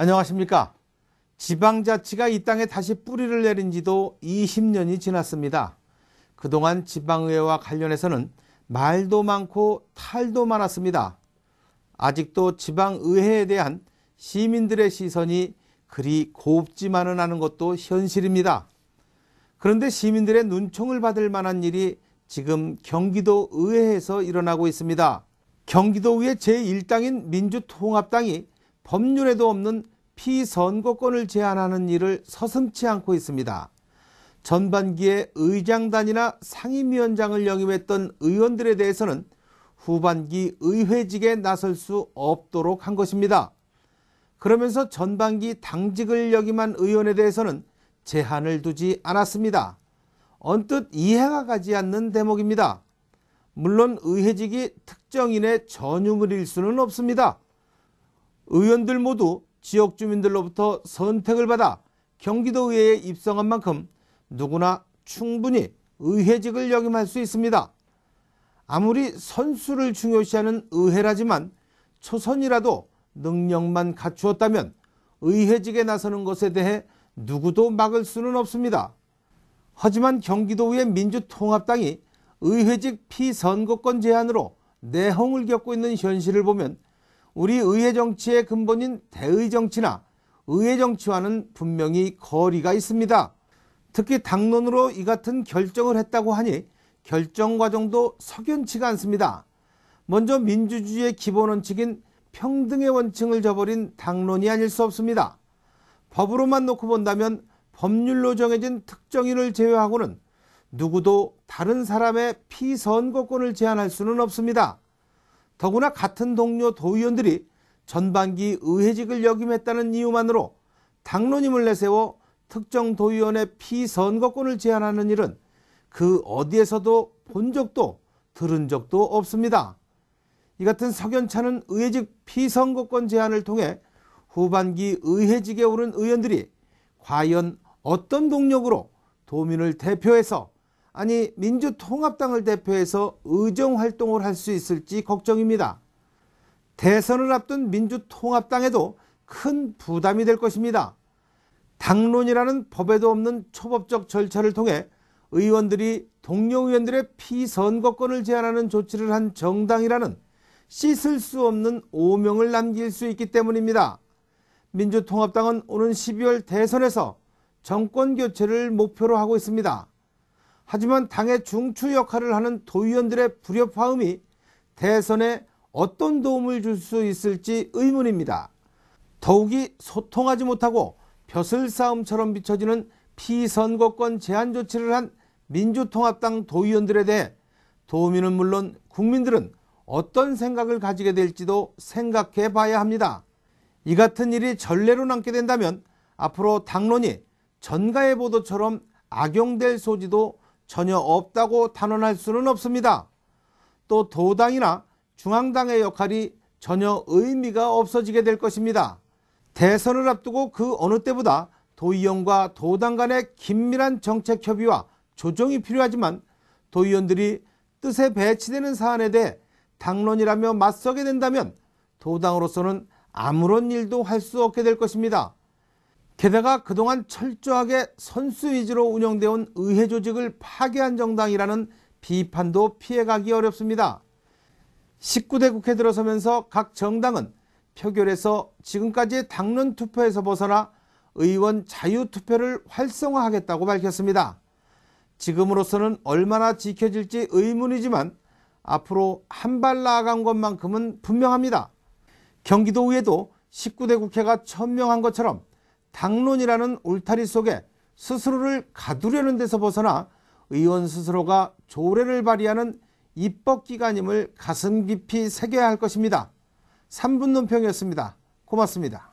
안녕하십니까. 지방자치가 이 땅에 다시 뿌리를 내린 지도 20년이 지났습니다. 그동안 지방의회와 관련해서는 말도 많고 탈도 많았습니다. 아직도 지방의회에 대한 시민들의 시선이 그리 곱지만은 않은 것도 현실입니다. 그런데 시민들의 눈총을 받을 만한 일이 지금 경기도 의회에서 일어나고 있습니다. 경기도의회 제1당인 민주통합당이 법률에도 없는 피선거권을 제한하는 일을 서슴치 않고 있습니다. 전반기에 의장단이나 상임위원장을 역임했던 의원들에 대해서는 후반기 의회직에 나설 수 없도록 한 것입니다. 그러면서 전반기 당직을 역임한 의원에 대해서는 제한을 두지 않았습니다. 언뜻 이해가 가지 않는 대목입니다. 물론 의회직이 특정인의 전유물일 수는 없습니다. 의원들 모두 지역 주민들로부터 선택을 받아 경기도의회에 입성한 만큼 누구나 충분히 의회직을 역임할 수 있습니다. 아무리 선수를 중요시하는 의회라지만 초선이라도 능력만 갖추었다면 의회직에 나서는 것에 대해 누구도 막을 수는 없습니다. 하지만 경기도의 민주통합당이 의회직 피선거권 제한으로 내홍을 겪고 있는 현실을 보면 우리 의회 정치의 근본인 대의 정치나 의회 정치와는 분명히 거리가 있습니다. 특히 당론으로 이 같은 결정을 했다고 하니 결정 과정도 석연치가 않습니다. 먼저 민주주의의 기본 원칙인 평등의 원칙을 저버린 당론이 아닐 수 없습니다. 법으로만 놓고 본다면 법률로 정해진 특정인을 제외하고는 누구도 다른 사람의 피선거권을 제한할 수는 없습니다. 더구나 같은 동료 도의원들이 전반기 의회직을 역임했다는 이유만으로 당론임을 내세워 특정 도의원의 피선거권을 제한하는 일은 그 어디에서도 본 적도 들은 적도 없습니다. 이 같은 석연차는 의회직 피선거권 제한을 통해 후반기 의회직에 오른 의원들이 과연 어떤 동력으로 도민을 대표해서 아니 민주통합당을 대표해서 의정활동을 할 수 있을지 걱정입니다. 대선을 앞둔 민주통합당에도 큰 부담이 될 것입니다. 당론이라는 법에도 없는 초법적 절차를 통해 의원들이 동료 의원들의 피선거권을 제한하는 조치를 한 정당이라는 씻을 수 없는 오명을 남길 수 있기 때문입니다. 민주통합당은 오는 12월 대선에서 정권 교체를 목표로 하고 있습니다. 하지만 당의 중추 역할을 하는 도의원들의 불협화음이 대선에 어떤 도움을 줄 수 있을지 의문입니다. 더욱이 소통하지 못하고 벼슬 싸움처럼 비춰지는 피선거권 제한 조치를 한 민주통합당 도의원들에 대해 도민은 물론 국민들은 어떤 생각을 가지게 될지도 생각해 봐야 합니다. 이 같은 일이 전례로 남게 된다면 앞으로 당론이 전가의 보도처럼 악용될 소지도 전혀 없다고 단언할 수는 없습니다. 또 도당이나 중앙당의 역할이 전혀 의미가 없어지게 될 것입니다. 대선을 앞두고 그 어느 때보다 도의원과 도당 간의 긴밀한 정책 협의와 조정이 필요하지만 도의원들이 뜻에 배치되는 사안에 대해 당론이라며 맞서게 된다면 도당으로서는 아무런 일도 할 수 없게 될 것입니다. 게다가 그동안 철저하게 선수 위주로 운영되어 온 의회 조직을 파괴한 정당이라는 비판도 피해가기 어렵습니다. 19대 국회 들어서면서 각 정당은 표결에서 지금까지 당론 투표에서 벗어나 의원 자유 투표를 활성화하겠다고 밝혔습니다. 지금으로서는 얼마나 지켜질지 의문이지만 앞으로 한 발 나아간 것만큼은 분명합니다. 경기도의회도 19대 국회가 천명한 것처럼 당론이라는 울타리 속에 스스로를 가두려는 데서 벗어나 의원 스스로가 조례를 발의하는 입법기관임을 가슴 깊이 새겨야 할 것입니다. 3분 논평이었습니다. 고맙습니다.